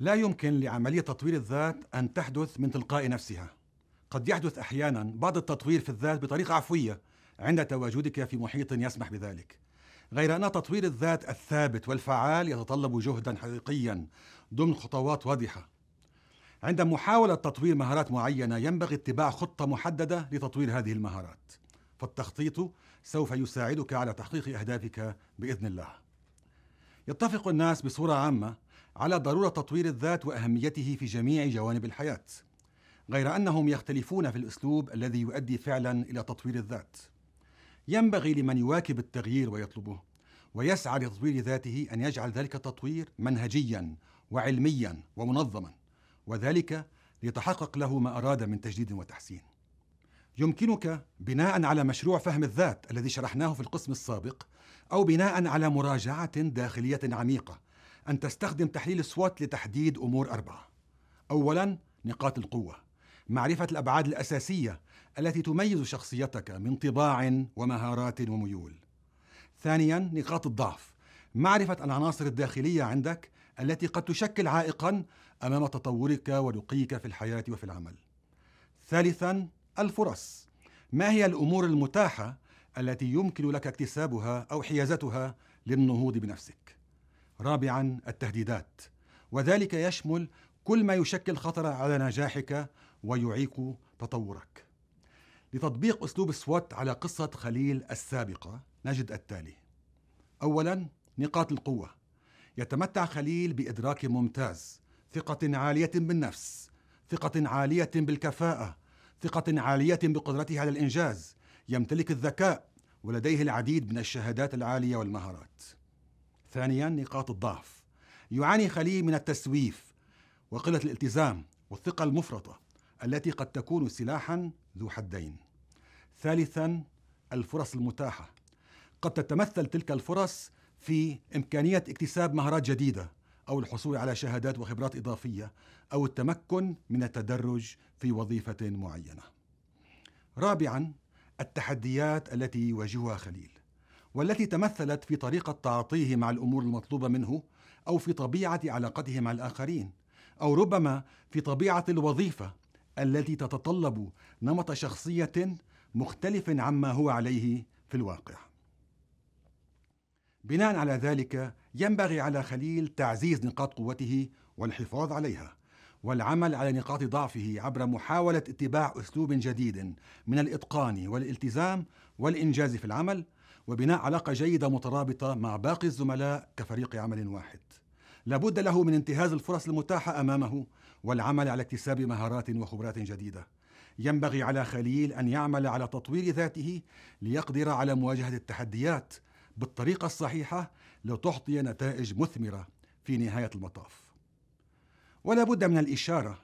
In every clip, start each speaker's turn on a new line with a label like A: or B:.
A: لا يمكن لعملية تطوير الذات أن تحدث من تلقاء نفسها قد يحدث أحيانا بعض التطوير في الذات بطريقة عفوية عند تواجدك في محيط يسمح بذلك غير أن تطوير الذات الثابت والفعال يتطلب جهدا حقيقيا ضمن خطوات واضحة عند محاولة تطوير مهارات معينة ينبغي اتباع خطة محددة لتطوير هذه المهارات فالتخطيط سوف يساعدك على تحقيق أهدافك بإذن الله يتفق الناس بصورة عامة على ضروره تطوير الذات واهميته في جميع جوانب الحياه غير انهم يختلفون في الاسلوب الذي يؤدي فعلا الى تطوير الذات ينبغي لمن يواكب التغيير ويطلبه ويسعى لتطوير ذاته ان يجعل ذلك التطوير منهجيا وعلميا ومنظما وذلك ليتحقق له ما اراد من تجديد وتحسين يمكنك بناء على مشروع فهم الذات الذي شرحناه في القسم السابق او بناء على مراجعه داخليه عميقه أن تستخدم تحليل السوات لتحديد أمور أربعة أولاً نقاط القوة معرفة الأبعاد الأساسية التي تميز شخصيتك من طباع ومهارات وميول ثانياً نقاط الضعف معرفة العناصر الداخلية عندك التي قد تشكل عائقاً أمام تطورك ورقيك في الحياة وفي العمل ثالثاً الفرص ما هي الأمور المتاحة التي يمكن لك اكتسابها أو حيازتها للنهوض بنفسك رابعا التهديدات وذلك يشمل كل ما يشكل خطرا على نجاحك ويعيق تطورك لتطبيق اسلوب السوات على قصه خليل السابقه نجد التالي اولا نقاط القوه يتمتع خليل بادراك ممتاز ثقه عاليه بالنفس ثقه عاليه بالكفاءه ثقه عاليه بقدرته على الانجاز يمتلك الذكاء ولديه العديد من الشهادات العاليه والمهارات ثانيا نقاط الضعف يعاني خليل من التسويف وقلة الالتزام والثقة المفرطة التي قد تكون سلاحا ذو حدين ثالثا الفرص المتاحة قد تتمثل تلك الفرص في إمكانية اكتساب مهارات جديدة أو الحصول على شهادات وخبرات إضافية أو التمكن من التدرج في وظيفة معينة رابعا التحديات التي يواجهها خليل والتي تمثلت في طريقة تعاطيه مع الأمور المطلوبة منه أو في طبيعة علاقته مع الآخرين أو ربما في طبيعة الوظيفة التي تتطلب نمط شخصية مختلف عما هو عليه في الواقع. بناء على ذلك ينبغي على خليل تعزيز نقاط قوته والحفاظ عليها والعمل على نقاط ضعفه عبر محاولة اتباع أسلوب جديد من الإتقان والالتزام والإنجاز في العمل وبناء علاقة جيدة مترابطة مع باقي الزملاء كفريق عمل واحد لابد له من انتهاز الفرص المتاحة أمامه والعمل على اكتساب مهارات وخبرات جديدة ينبغي على خليل أن يعمل على تطوير ذاته ليقدر على مواجهة التحديات بالطريقة الصحيحة لتعطي نتائج مثمرة في نهاية المطاف ولا بد من الإشارة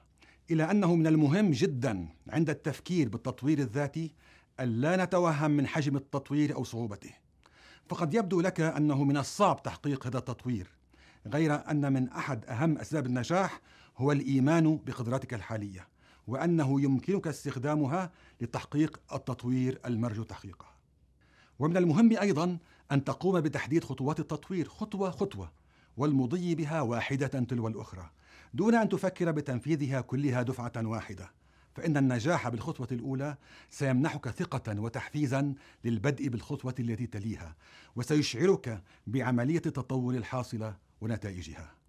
A: إلى أنه من المهم جدا عند التفكير بالتطوير الذاتي ألا نتوهم من حجم التطوير أو صعوبته فقد يبدو لك أنه من الصعب تحقيق هذا التطوير غير أن من أحد أهم أسباب النجاح هو الإيمان بقدراتك الحالية وأنه يمكنك استخدامها لتحقيق التطوير المرجو تحقيقه ومن المهم أيضا أن تقوم بتحديد خطوات التطوير خطوة خطوة والمضي بها واحدة تلو الأخرى دون أن تفكر بتنفيذها كلها دفعة واحدة فإن النجاح بالخطوة الأولى سيمنحك ثقة وتحفيزا للبدء بالخطوة التي تليها وسيشعرك بعملية التطور الحاصلة ونتائجها